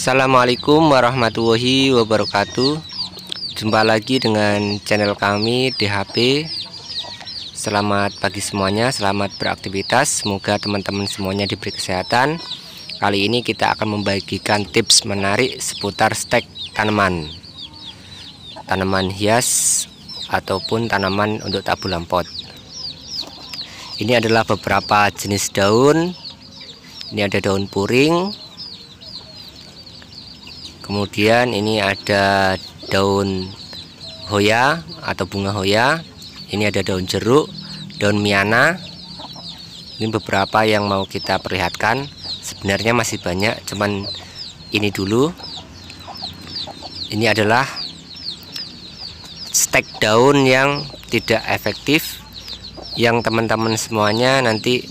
Assalamualaikum warahmatullahi wabarakatuh Jumpa lagi dengan channel kami DHP Selamat pagi semuanya, selamat beraktivitas Semoga teman-teman semuanya diberi kesehatan Kali ini kita akan membagikan tips menarik seputar stek tanaman Tanaman hias ataupun tanaman untuk tabu lampot. Ini adalah beberapa jenis daun Ini ada daun puring, kemudian ini ada daun hoya atau bunga hoya ini ada daun jeruk daun miana ini beberapa yang mau kita perlihatkan sebenarnya masih banyak cuman ini dulu ini adalah stek daun yang tidak efektif yang teman-teman semuanya nanti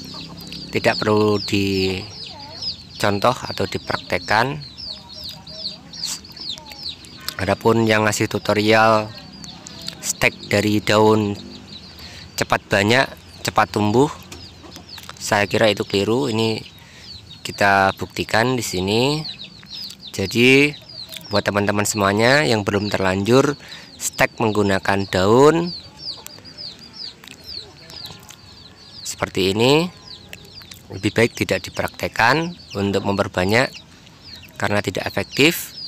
tidak perlu dicontoh atau dipraktekkan Adapun yang ngasih tutorial stek dari daun cepat banyak, cepat tumbuh. Saya kira itu keliru. Ini kita buktikan di sini. Jadi buat teman-teman semuanya yang belum terlanjur stek menggunakan daun seperti ini lebih baik tidak dipraktekkan untuk memperbanyak karena tidak efektif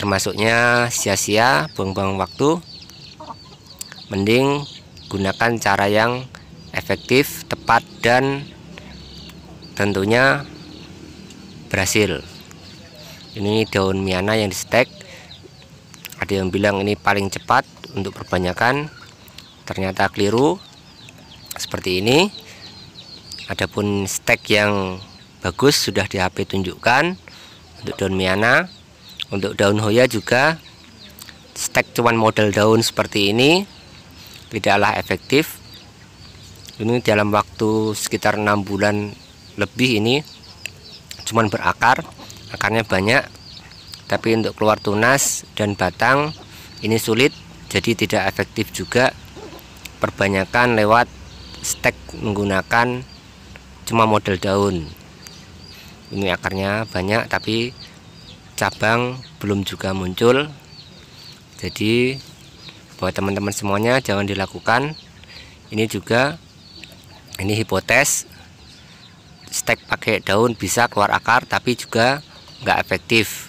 termasuknya sia-sia buang-buang waktu mending gunakan cara yang efektif tepat dan tentunya berhasil ini daun miana yang di stek ada yang bilang ini paling cepat untuk perbanyakan ternyata keliru seperti ini adapun stek yang bagus sudah di HP tunjukkan untuk daun miana untuk daun hoya juga stek cuman model daun seperti ini tidaklah efektif ini dalam waktu sekitar enam bulan lebih ini cuman berakar akarnya banyak tapi untuk keluar tunas dan batang ini sulit jadi tidak efektif juga perbanyakan lewat stek menggunakan cuma model daun ini akarnya banyak tapi cabang belum juga muncul jadi buat teman-teman semuanya jangan dilakukan ini juga ini hipotes stek pakai daun bisa keluar akar tapi juga nggak efektif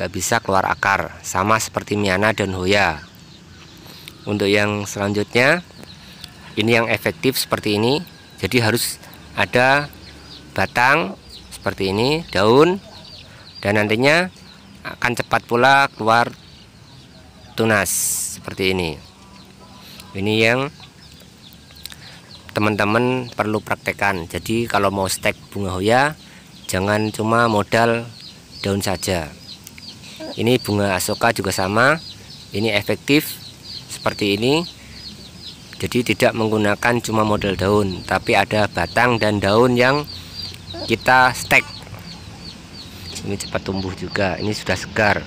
nggak bisa keluar akar sama seperti miana dan hoya untuk yang selanjutnya ini yang efektif seperti ini jadi harus ada batang seperti ini daun dan nantinya akan cepat pula keluar tunas seperti ini ini yang teman-teman perlu praktekkan jadi kalau mau stek bunga hoya jangan cuma modal daun saja ini bunga asoka juga sama ini efektif seperti ini jadi tidak menggunakan cuma model daun tapi ada batang dan daun yang kita stek ini cepat tumbuh juga ini sudah segar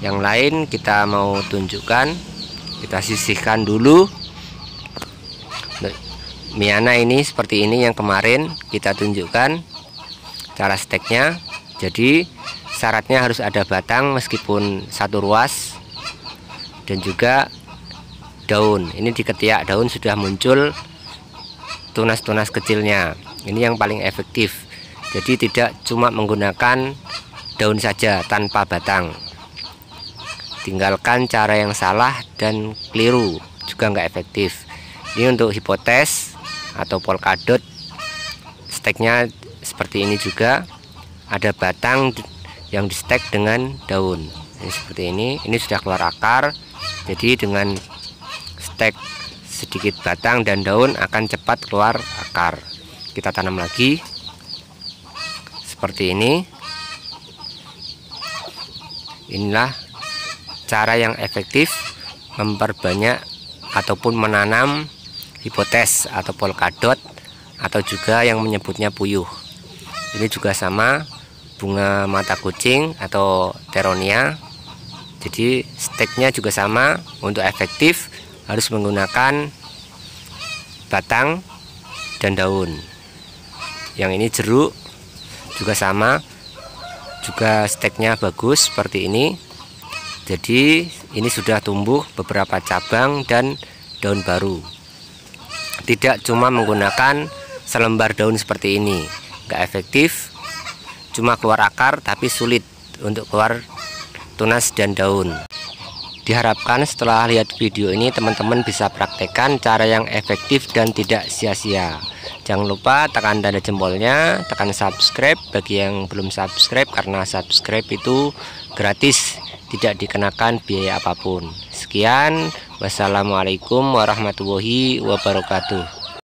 yang lain kita mau tunjukkan kita sisihkan dulu miana ini seperti ini yang kemarin kita tunjukkan cara steknya jadi syaratnya harus ada batang meskipun satu ruas dan juga daun ini di ketiak daun sudah muncul tunas-tunas kecilnya ini yang paling efektif jadi tidak cuma menggunakan daun saja tanpa batang tinggalkan cara yang salah dan keliru juga nggak efektif ini untuk hipotes atau polkadot steknya seperti ini juga ada batang yang di stek dengan daun ini seperti ini ini sudah keluar akar jadi dengan stek sedikit batang dan daun akan cepat keluar akar kita tanam lagi seperti ini inilah cara yang efektif memperbanyak ataupun menanam hipotes atau polkadot atau juga yang menyebutnya puyuh ini juga sama bunga mata kucing atau teronia jadi steknya juga sama untuk efektif harus menggunakan batang dan daun yang ini jeruk juga sama juga steknya bagus seperti ini jadi ini sudah tumbuh beberapa cabang dan daun baru tidak cuma menggunakan selembar daun seperti ini nggak efektif cuma keluar akar tapi sulit untuk keluar tunas dan daun diharapkan setelah lihat video ini teman-teman bisa praktekkan cara yang efektif dan tidak sia-sia Jangan lupa tekan tanda jempolnya, tekan subscribe bagi yang belum subscribe karena subscribe itu gratis, tidak dikenakan biaya apapun. Sekian, wassalamualaikum warahmatullahi wabarakatuh.